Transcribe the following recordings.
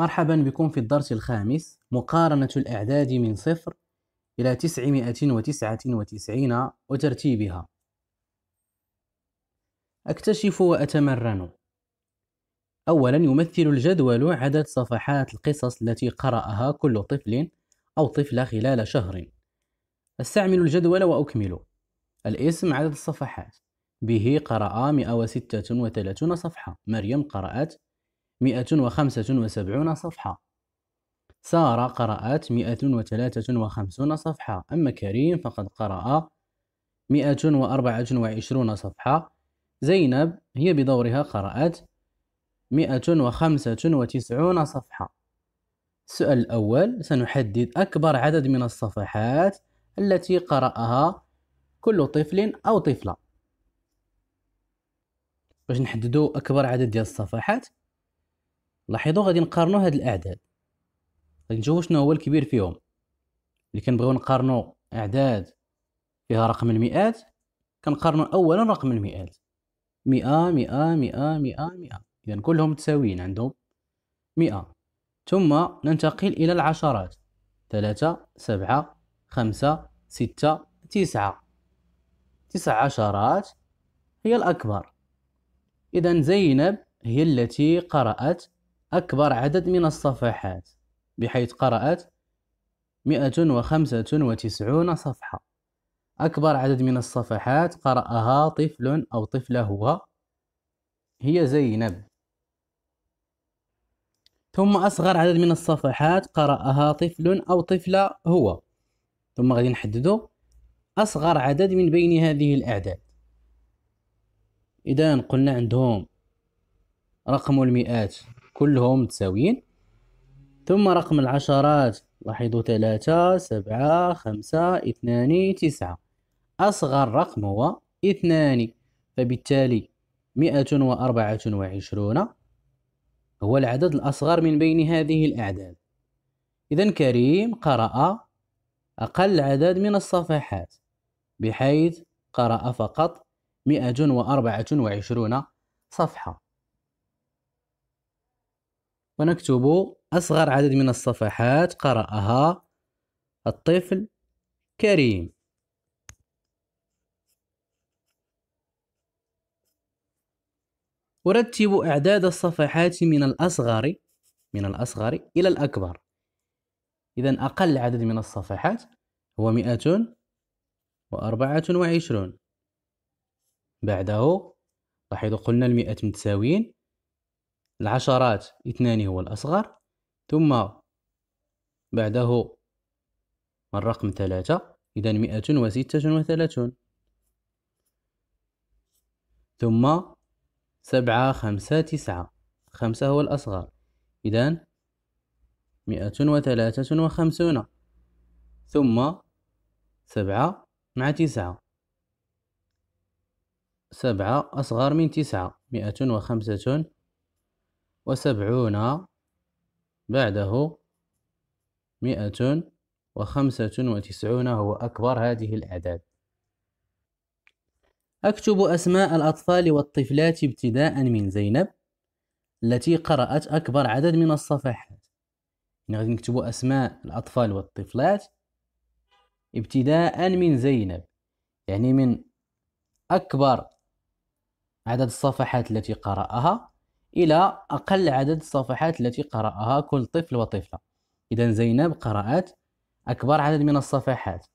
مرحبا بكم في الدرس الخامس مقارنة الأعداد من صفر إلى تسعمائة وتسعة وتسعين وترتيبها أكتشف وأتمرن أولا يمثل الجدول عدد صفحات القصص التي قرأها كل طفل أو طفلة خلال شهر أستعمل الجدول وأكمل الاسم عدد الصفحات به قرأ 136 صفحة مريم قرأت 175 صفحة سارة قرأت 153 صفحة أما كريم فقد قرأ 124 صفحة زينب هي بدورها قرأت 195 صفحة السؤال الأول سنحدد أكبر عدد من الصفحات التي قرأها كل طفل أو طفلة باش نحددو أكبر عدد ديال الصفحات لاحظوا غادي نقارنوا هاد الاعداد غادي نشوفوا شنو هو الكبير فيهم اللي كنبغيو نقارنوا اعداد فيها رقم المئات كنقارنوا اولا رقم المئات مئة مئة مئة مئة مئة اذا كلهم متساويين عندهم مئة ثم ننتقل الى العشرات ثلاثة سبعة خمسة ستة تسعة تسع عشرات هي الأكبر إذا زينب هي التي قرأت أكبر عدد من الصفحات بحيث قرأت 195 صفحة أكبر عدد من الصفحات قرأها طفل أو طفلة هو هي زينب ثم أصغر عدد من الصفحات قرأها طفل أو طفلة هو ثم غادي نحددو أصغر عدد من بين هذه الأعداد إذا قلنا عندهم رقم المئات كلهم متساويين ثم رقم العشرات لاحظوا ثلاثة سبعة خمسة اثنان تسعة أصغر رقم هو اثنان فبالتالي مئة وأربعة وعشرون هو العدد الأصغر من بين هذه الأعداد إذا كريم قرأ أقل عدد من الصفحات بحيث قرأ فقط مئة وأربعة وعشرون صفحة ونكتب أصغر عدد من الصفحات قرأها الطفل كريم ورتب أعداد الصفحات من الأصغر من الأصغر إلى الأكبر إذا أقل عدد من الصفحات هو مئة وأربعة وعشرون بعده لاحظوا قلنا المئة متساويين العشرات اثنان هو الأصغر ثم بعده الرقم ثلاثة إذا مئة وستة وثلاثون ثم سبعة خمسة تسعة خمسة هو الأصغر إذا مئة وثلاثة وخمسون ثم سبعة مع تسعة سبعة أصغر من تسعة مئة وخمسة وسبعون بعده مئة وخمسة وتسعون هو أكبر هذه الأعداد أكتب أسماء الأطفال والطفلات ابتداء من زينب التي قرأت أكبر عدد من الصفحات غادي يعني نكتب أسماء الأطفال والطفلات ابتداء من زينب يعني من أكبر عدد الصفحات التي قرأها إلى أقل عدد الصفحات التي قرأها كل طفل وطفلة إذا زينب قرأت أكبر عدد من الصفحات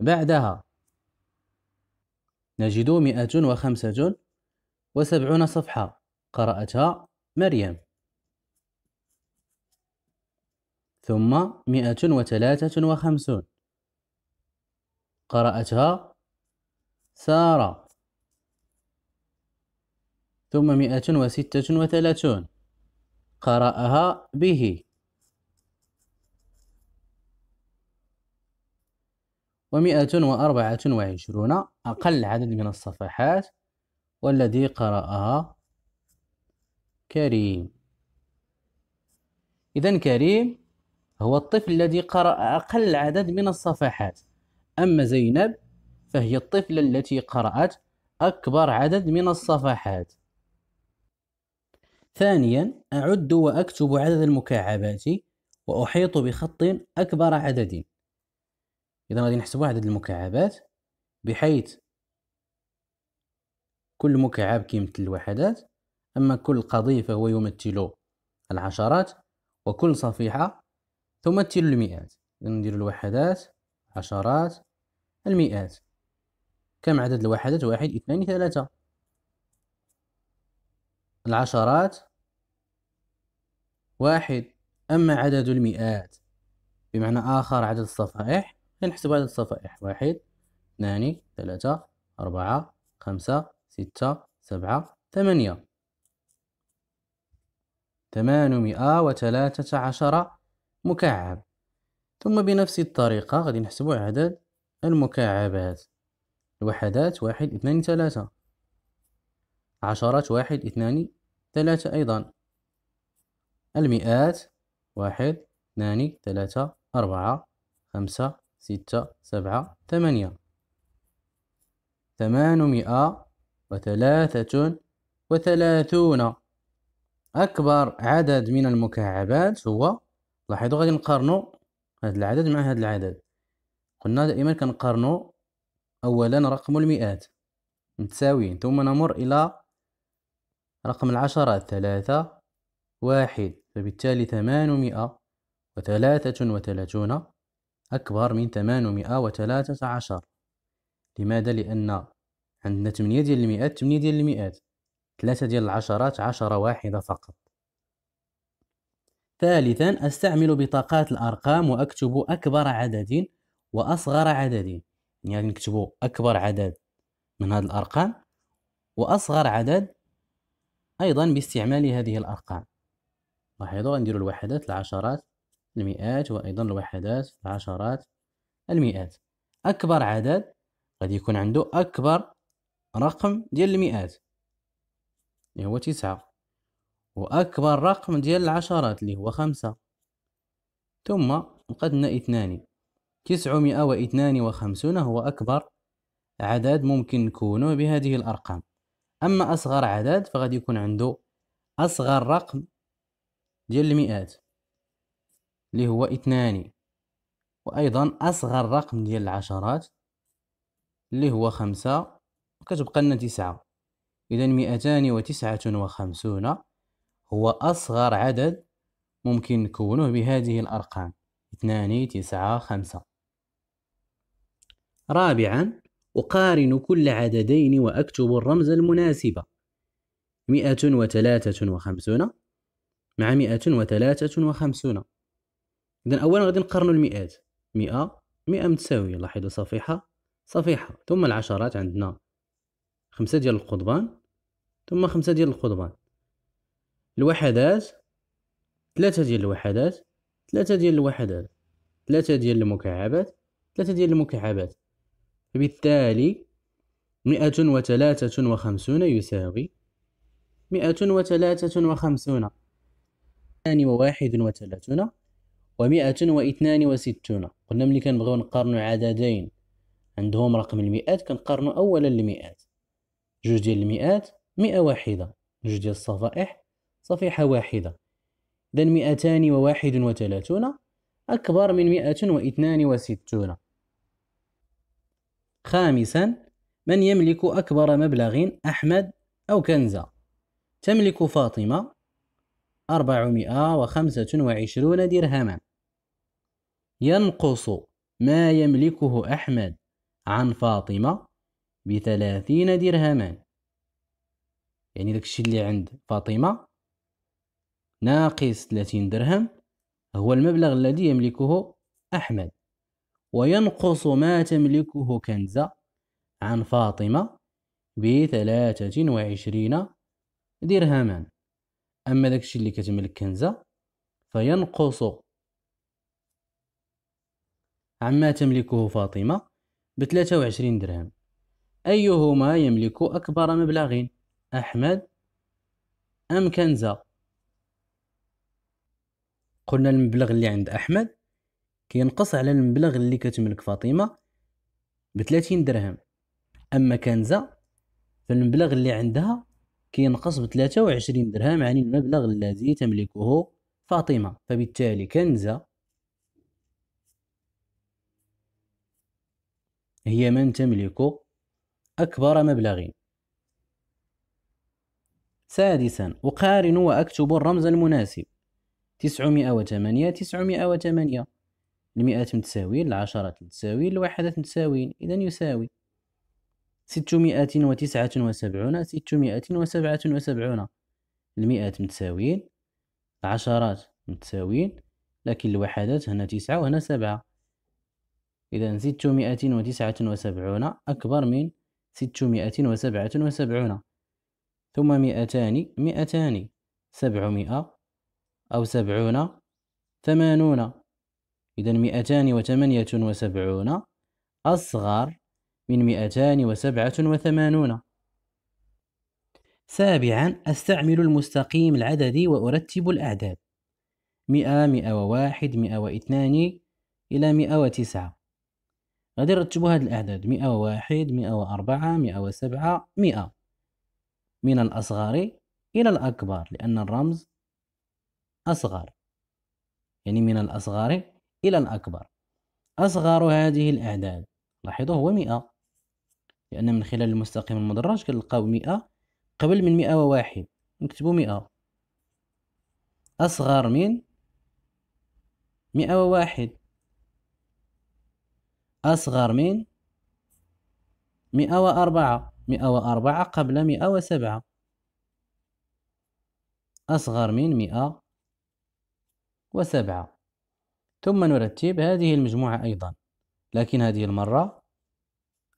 بعدها نجد مئة وخمسة وسبعون صفحة قرأتها مريم ثم مئة وثلاثة وخمسون قرأتها سارة ثم مئة وستة وثلاثون قرأها به ومئة وأربعة وعشرون أقل عدد من الصفحات والذي قرأها كريم إذا كريم هو الطفل الذي قرأ أقل عدد من الصفحات أما زينب فهي الطفلة التي قرأت أكبر عدد من الصفحات ثانيا أعد وأكتب عدد المكعبات وأحيط بخط أكبر عدد إذا غادي نحسب عدد المكعبات بحيث كل مكعب كيمثل الوحدات أما كل قضية فهو يمثل العشرات وكل صفيحة تمثل المئات ندير الوحدات عشرات المئات كم عدد الوحدات واحد اثنان ثلاثة العشرات واحد أما عدد المئات بمعنى آخر عدد الصفائح نحسب عدد الصفائح واحد اثنان ثلاثة أربعة خمسة ستة سبعة ثمانية ثمانمائة وثلاثة عشر مكعب ثم بنفس الطريقة غادي نحسب عدد المكعبات الوحدات واحد اثنان ثلاثة عشرات واحد اثنان ثلاثة أيضا المئات واحد اثنان ثلاثة أربعة خمسة ستة سبعة ثمانية ثمانمائة وثلاثة وثلاثون أكبر عدد من المكعبات هو لاحظوا غادي نقارنوا هذا العدد مع هذا العدد قلنا دائما كنقارنوا أولا رقم المئات متساويين ثم نمر إلى رقم العشرة ثلاثة واحد فبالتالي ثمانمائة وثلاثة وثلاثون أكبر من ثمانمائة وثلاثة عشر لماذا؟ لأن عندنا تمنية ديال المئات تمنية ديال المئات ثلاثة ديال العشرات عشرة واحدة فقط ثالثا أستعمل بطاقات الأرقام وأكتب أكبر عدد وأصغر عدد يعني نكتب أكبر عدد من هذه الأرقام وأصغر عدد أيضا باستعمال هذه الأرقام لاحظوا غنديرو الوحدات العشرات المئات وأيضا الوحدات العشرات المئات أكبر عدد غادي يكون عنده أكبر رقم ديال المئات اللي هو تسعة وأكبر رقم ديال العشرات اللي هو خمسة ثم قدنا اثنان تسعمائة واثنان وخمسون هو أكبر عدد ممكن نكونه بهذه الأرقام اما اصغر عدد فغادي يكون عنده اصغر رقم ديال المئات اللي هو اثنان وايضا اصغر رقم ديال العشرات اللي هو خمسة كتبقى لنا تسعة اذا مئتان وتسعة وخمسون هو اصغر عدد ممكن نكونه بهذه الارقام اثنان تسعة خمسة رابعا أقارن كل عددين وأكتب الرمز المناسب مئة وثلاثة وخمسون مع مئة وثلاثة وخمسون إذا أولا غادي نقارنوا المئات مئة مئة متساوية لاحظوا صفيحة صفيحة ثم العشرات عندنا خمسة ديال القضبان ثم خمسة ديال القضبان الوحدات ثلاثة ديال الوحدات ثلاثة ديال الوحدات ثلاثة ديال المكعبات ثلاثة ديال المكعبات فبالتالي مئة وثلاثة وخمسون يساوي مئة وثلاثة وخمسون اثنان وواحد وثلاثون ومئة واثنان وستون قلنا ملي كنبغيو نقارنو عددين عندهم رقم المئات كنقارنو أولا المئات جوج ديال المئات مئة واحدة جوج ديال الصفائح صفيحة واحدة إذا مئتان وواحد وثلاثون أكبر من مئة واثنان وستون خامسا من يملك أكبر مبلغ أحمد أو كنزة تملك فاطمة 425 درهما ينقص ما يملكه أحمد عن فاطمة بثلاثين درهما يعني داكشي اللي عند فاطمة ناقص ثلاثين درهم هو المبلغ الذي يملكه أحمد وينقص ما تملكه كنزة عن فاطمة بثلاثة وعشرين درهما أما داكشي اللي كتملك كنزة فينقص عما تملكه فاطمة بثلاثة وعشرين درهم أيهما يملك أكبر مبلغين أحمد أم كنزة قلنا المبلغ اللي عند أحمد كينقص على المبلغ اللي كتملك فاطمه ب 30 درهم اما كنزه فالمبلغ اللي عندها كينقص ب 23 درهم عن المبلغ الذي تملكه فاطمه فبالتالي كنزه هي من تملك اكبر مبلغ سادسا أقارن وأكتب الرمز المناسب تسعمائة وثمانية تسعمائة وثمانية المئات متساويين العشرات متساويين الوحدات متساويين إذا يساوي ستمائة وتسعة وسبعون ستمائة وسبعة وسبعون المئات متساويين العشرات متساويين لكن الوحدات هنا تسعة وهنا سبعة إذا ستمائة وتسعة وسبعون أكبر من ستمائة وسبعة وسبعون ثم مئتان مئتان سبعمائة أو سبعون ثمانون إذا 278 أصغر من 287 سابعا أستعمل المستقيم العددي وأرتب الأعداد 100 101 102 إلى 109 غادي نرتبوا هاد الأعداد 101 104 107 100 من الأصغر إلى الأكبر لأن الرمز أصغر يعني من الأصغر إلى الأكبر أصغر هذه الأعداد لاحظوا هو مئة لأن من خلال المستقيم المدرج كنلقاو مئة قبل من مئة وواحد نكتبو مئة أصغر من مئة وواحد أصغر من مئة وأربعة مئة وأربعة قبل مئة وسبعة أصغر من مئة وسبعة ثم نرتب هذه المجموعة أيضا لكن هذه المرة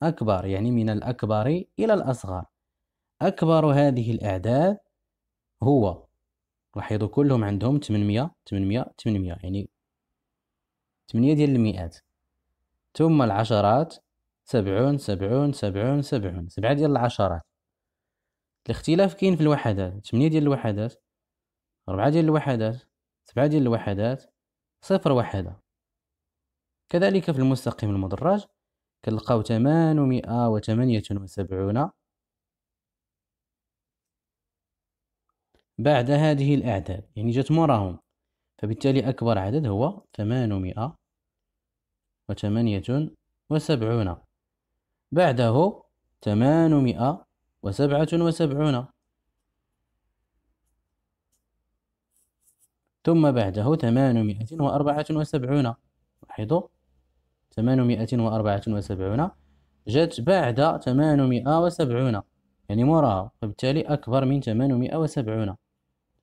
أكبر يعني من الأكبر إلى الأصغر أكبر هذه الأعداد هو لاحظوا كلهم عندهم 800 800 800 يعني 8 ديال المئات ثم العشرات 70 70 70 70 سبعة ديال العشرات الاختلاف كاين في الوحدات 8 ديال الوحدات 4 ديال الوحدات 7 ديال الوحدات صفر وحدة كذلك في المستقيم المدرج كنلقاو تمانمائة وثمانية وسبعون بعد هذه الأعداد يعني جات موراهم فبالتالي أكبر عدد هو ثمانمائة وثمانية وسبعون بعده ثمانمائة وسبعة وسبعون ثم بعده ثمانمائة وأربعة وسبعون لاحظوا ثمانمائة وأربعة وسبعون جت بعد ثمانمائة وسبعون يعني موراها فبالتالي أكبر من ثمانمائة وسبعون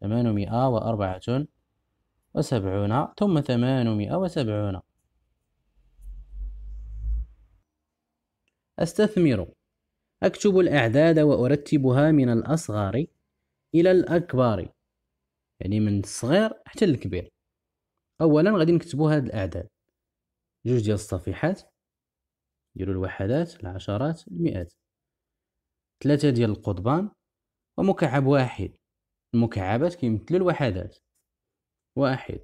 ثمانمائة وأربعة وسبعون ثم ثمانمائة وسبعون أستثمر أكتب الأعداد وأرتبها من الأصغر إلى الأكبر يعني من الصغير حتى الكبير اولا غادي نكتبوا هاد الاعداد جوج ديال الصفيحات نديرو الوحدات العشرات المئات ثلاثة ديال القضبان ومكعب واحد المكعبات كيمثلوا الوحدات واحد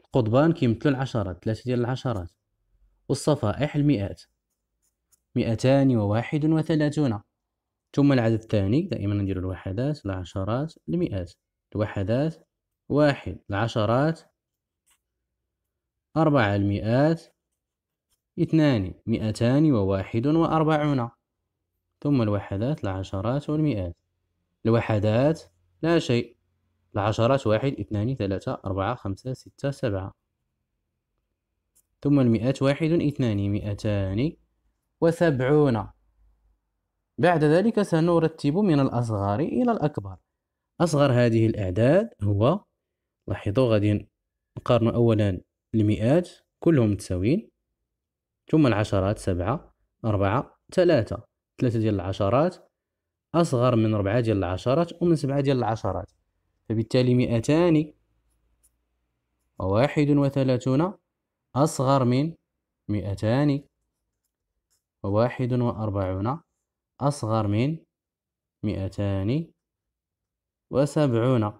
القضبان كيمثلوا العشرات ثلاثة ديال العشرات والصفائح المئات مئتان وواحد وثلاثون ثم العدد الثاني دائما نديرو الوحدات العشرات المئات الوحدات واحد العشرات أربعة المئات اثنان مئتان وواحد وأربعون ثم الوحدات العشرات والمئات الوحدات لا شيء العشرات واحد اثنان ثلاثة أربعة خمسة ستة سبعة ثم المئات واحد اثنان مئتان وسبعون بعد ذلك سنرتب من الأصغر إلى الأكبر أصغر هذه الأعداد هو لاحظوا غادي نقارنوا أولا المئات كلهم متساويين ثم العشرات سبعة أربعة ثلاثة ثلاثة ديال العشرات أصغر من ربعة ديال العشرات ومن سبعة ديال العشرات فبالتالي مئتان وواحد وثلاثون أصغر من مئتان وواحد وأربعون أصغر من مئتان وسبعون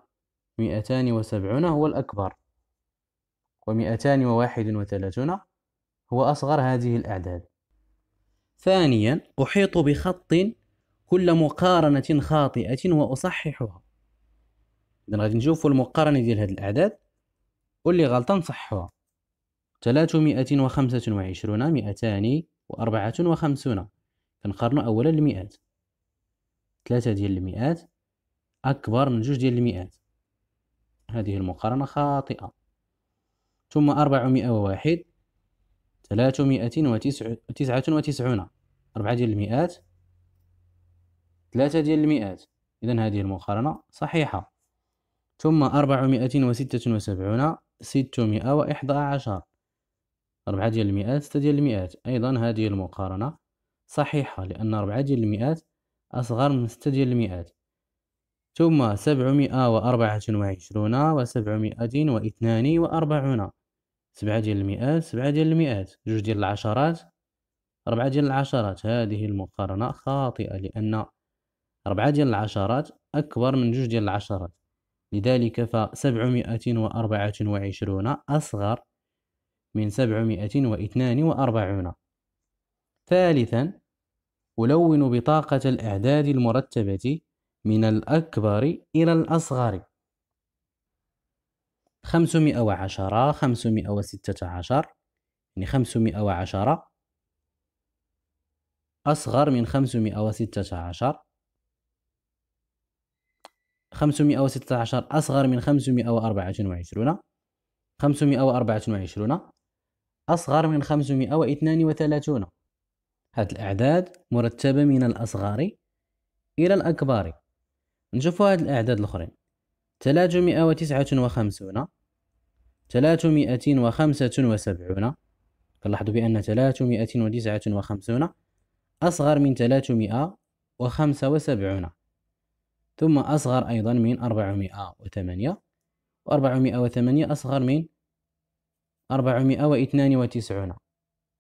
مئتان وسبعون هو الأكبر ومئتان وواحد وثلاثون هو أصغر هذه الأعداد ثانيا أحيط بخط كل مقارنة خاطئة وأصححها إذا غادي نشوفو المقارنة ديال هاد الأعداد واللي غلطة نصحوها ثلاثمائة وخمسة وعشرون مئتان وأربعة وخمسون كنقارنو أولا المئات ثلاثة ديال المئات أكبر من جوج ديال المئات هذه المقارنة خاطئة ثم أربعمائة وواحد ثلاثمائة وتسعة وتسعون أربعة ديال المئات ثلاثة ديال المئات إذا هذه المقارنة صحيحة ثم أربعمائة وستة وسبعون ستمائة وإحدى عشر أربعة ديال المئات ستة ديال المئات أيضا هذه المقارنة صحيحة لأن أربعة ديال المئات أصغر من ستة ديال المئات ثم سبعمائة وأربعة وعشرون وسبعمائة واثنان وأربعون سبعة ديال المئات سبعة ديال المئات جوج ديال العشرات أربعة ديال العشرات هذه المقارنة خاطئة لأن أربعة ديال العشرات أكبر من جوج ديال العشرات لذلك فسبعمائة وأربعة وعشرون أصغر من سبعمائة واثنان وأربعون ثالثا ألون بطاقة الأعداد المرتبة من الأكبر إلى الأصغر خمسمائة وعشرة خمسمائة وستة عشر يعني خمسمائة وعشرة أصغر من خمسمائة وستة عشر خمسمائة وستة عشر أصغر من خمسمائة وأربعة وعشرون خمسمائة وأربعة وعشرون أصغر من خمسمائة واثنان وثلاثون هذه الأعداد مرتبة من الأصغر إلى الأكبر نشوفوا هاد الأعداد الأخرين 359 وتسعة وخمسون وخمسة وسبعون كنلاحظوا بأن 359 وتسعة وخمسون أصغر من 375 وخمسة وسبعون ثم أصغر أيضا من 408 وثمانية 408 وثمانية أصغر من 492 وتسعون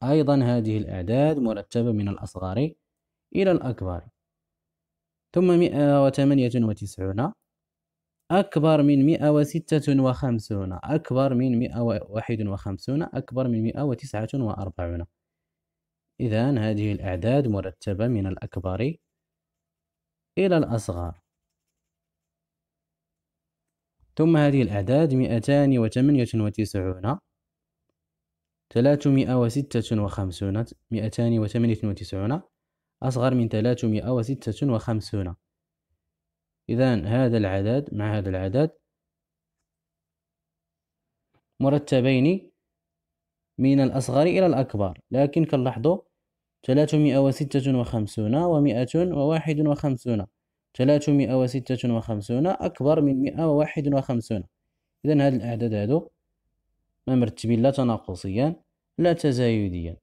أيضا هذه الأعداد مرتبة من الأصغر إلى الأكبر ثم مئة وثمانية وتسعون أكبر من مئة وستة وخمسون أكبر من مئة وواحد وخمسون أكبر من مئة وتسعة وأربعون إذا هذه الأعداد مرتبة من الأكبر إلى الأصغر ثم هذه الأعداد مئتان وثمانية وتسعون ثلاثمائة وستة وخمسون مئتان وثمانية وتسعون أصغر من 356 إذا هذا العدد مع هذا العدد مرتبين من الأصغر إلى الأكبر لكن كنلاحظوا 356 و 151 356 أكبر من 151 إذا هاد الأعداد هادو ما مرتبين لا تناقصيا لا تزايديا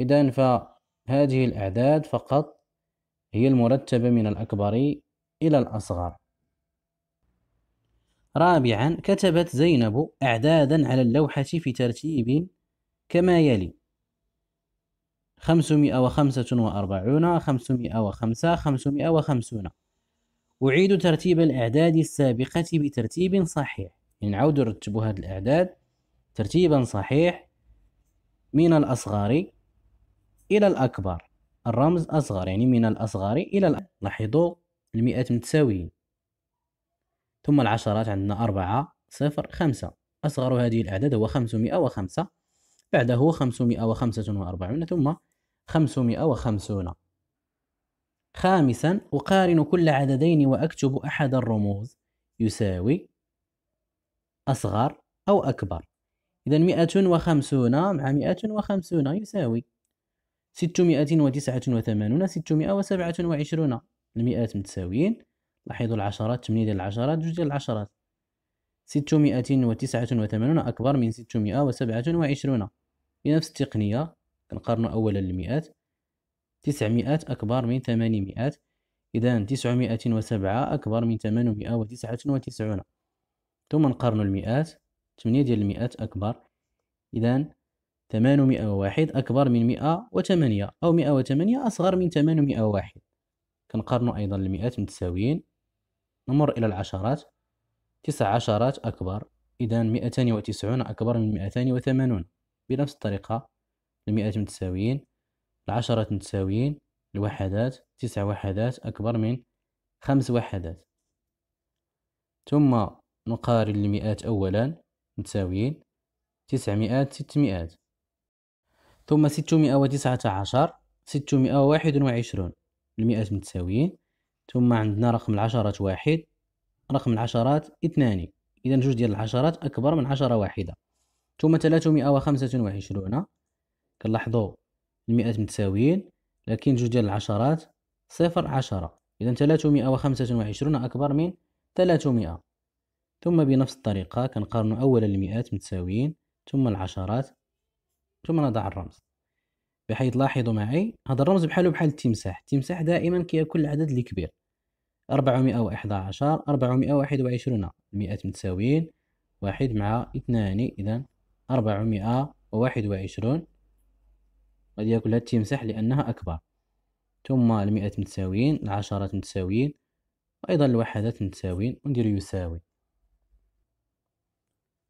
إذا ف هذه الأعداد فقط هي المرتبة من الأكبر إلى الأصغر رابعا كتبت زينب أعدادا على اللوحة في ترتيب كما يلي خمسمائة وخمسة وأربعون خمسمائة وخمسة خمسمائة وخمسون أعيد ترتيب الأعداد السابقة بترتيب صحيح نعود يعني نرتب هذه الأعداد ترتيبا صحيح من الأصغر إلى الأكبر الرمز أصغر يعني من الأصغر إلى الأكبر لاحظوا المئات متساويين ثم العشرات عندنا أربعة صفر خمسة أصغر هذه الأعداد هو خمسمائة وخمسة بعده هو خمسمائة وخمسة وأربعون ثم خمسمائة وخمسون خامسا أقارن كل عددين وأكتب أحد الرموز يساوي أصغر أو أكبر إذا مئة وخمسون مع مئة وخمسون يساوي 689 وتسعة وثمانون وسبعة وعشرون المئات متساويين لاحظوا العشرات 8 ديال العشرات جوج ديال العشرات 689 وتسعة وثمانون أكبر من 627 وسبعة وعشرون بنفس التقنية كنقارنوا أولا المئات 900 أكبر من 800 إذا 907 وسبعة أكبر من 899 وتسعة وتسعون ثم نقارنوا المئات 8 ديال المئات أكبر إذا 801 أكبر من 108 أو 108 أصغر من 801 كنقارنوا أيضا المئات متساويين نمر إلى العشرات تسع عشرات أكبر إذا 290 أكبر من 280 بنفس الطريقة المئات متساويين العشرات متساويين الوحدات تسع وحدات أكبر من خمس وحدات ثم نقارن المئات أولا متساويين تسعمائة ستمائة ثم 619 621 المئة متساويين ثم عندنا رقم العشرات واحد رقم العشرات اثنان إذا جوج ديال العشرات أكبر من عشرة واحدة ثم 325 كنلاحظوا المئات متساويين لكن جوج ديال العشرات صفر عشرة إذا 325 أكبر من 300 ثم بنفس الطريقة كنقارنو أولا المئات متساويين ثم العشرات ثم نضع الرمز بحيث لاحظوا معي هذا الرمز بحاله بحال التمساح التمساح دائما كياكل العدد الكبير 411 421 المئات متساويين واحد مع اثنان إذا 421 غادي ياكلها التمساح لأنها أكبر ثم المئات متساويين العشرات متساويين وأيضا الوحدات متساويين وندير يساوي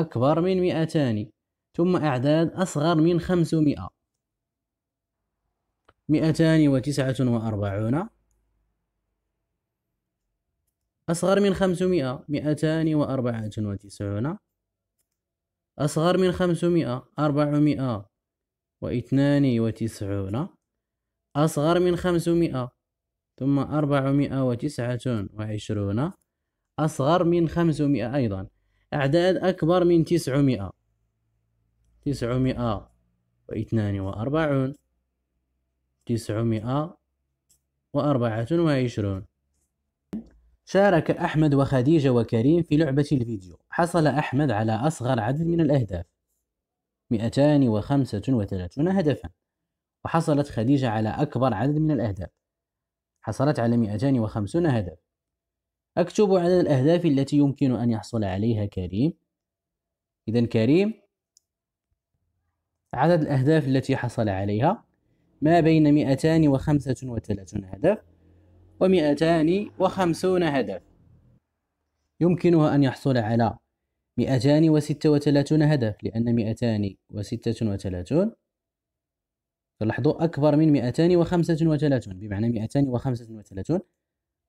أكبر من 200 ثم أعداد أصغر من 500 249 أصغر من 500 294 أصغر من 500 أربعمائة واثنان وتسعون أصغر من خمسمائة ثم أربعمائة وتسعة وعشرون أصغر من خمسمائة أيضا أعداد أكبر من تسعمائة تسعمائة واثنان وأربعون تسعمائة وأربعة وعشرون شارك أحمد وخديجة وكريم في لعبة الفيديو حصل أحمد على أصغر عدد من الأهداف 235 هدفا وحصلت خديجة على أكبر عدد من الأهداف حصلت على 250 هدف أكتب عدد الأهداف التي يمكن أن يحصل عليها كريم إذا كريم عدد الأهداف التي حصل عليها ما بين 235 هدف و 250 هدف يمكنه أن يحصل على 236 هدف لأن 236 تلاحظوا أكبر من 235 بمعنى 235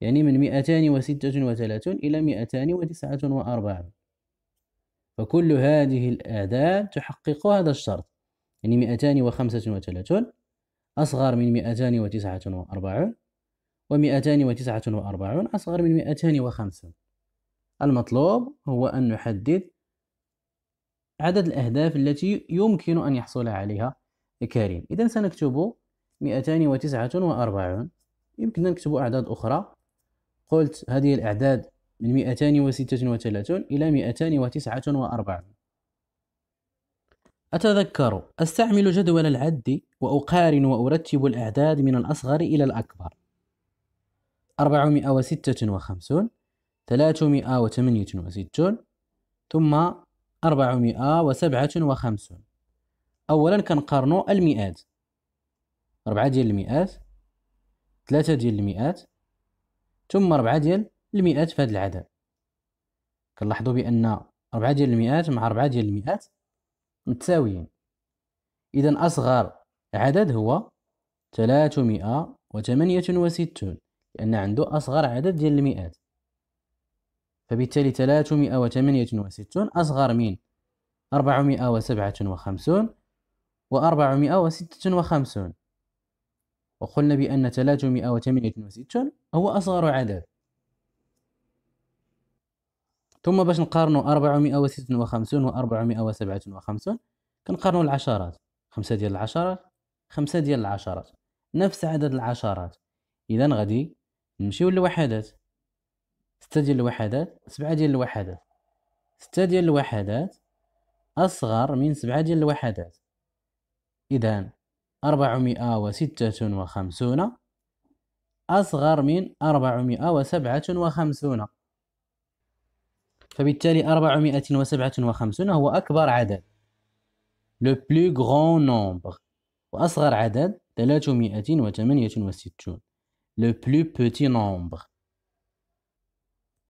يعني من 236 إلى 249 فكل هذه الأعداد تحقق هذا الشرط يعني 235 أصغر من 249 و249 أصغر من 205 المطلوب هو أن نحدد عدد الأهداف التي يمكن أن يحصل عليها كريم إذا سنكتب 249 يمكننا نكتب أعداد أخرى قلت هذه الأعداد من 236 إلى 249 أتذكر أستعمل جدول العد وأقارن وأرتب الأعداد من الأصغر إلى الأكبر 456 368 ثم 457 أولا كنقارنوا المئات 4 ديال المئات 3 ديال المئات ثم 4 ديال المئات في هذا العدد كنلاحظوا بان 4 ديال المئات مع 4 ديال المئات متساويين اذا اصغر عدد هو 368 لان عنده اصغر عدد ديال المئات فبالتالي 368 اصغر من 457 و 456 وقلنا بأن 368 هو أصغر عدد ثم باش نقارنوا 456 و 457 كنقارنوا العشرات خمسة ديال العشرات خمسة ديال العشرات نفس عدد العشرات إذا غادي نمشيو للوحدات ستة ديال الوحدات سبعة ديال الوحدات ستة ديال الوحدات أصغر من سبعة ديال الوحدات إذا أربعمائة وستة وخمسون أصغر من أربعمائة وسبعة وخمسون فبالتالي أربعمائة وسبعة وخمسون هو أكبر عدد لو بلو غون نومبر وأصغر عدد ثلاثمائة وثمانية وستون لو بلو بوتي نومبر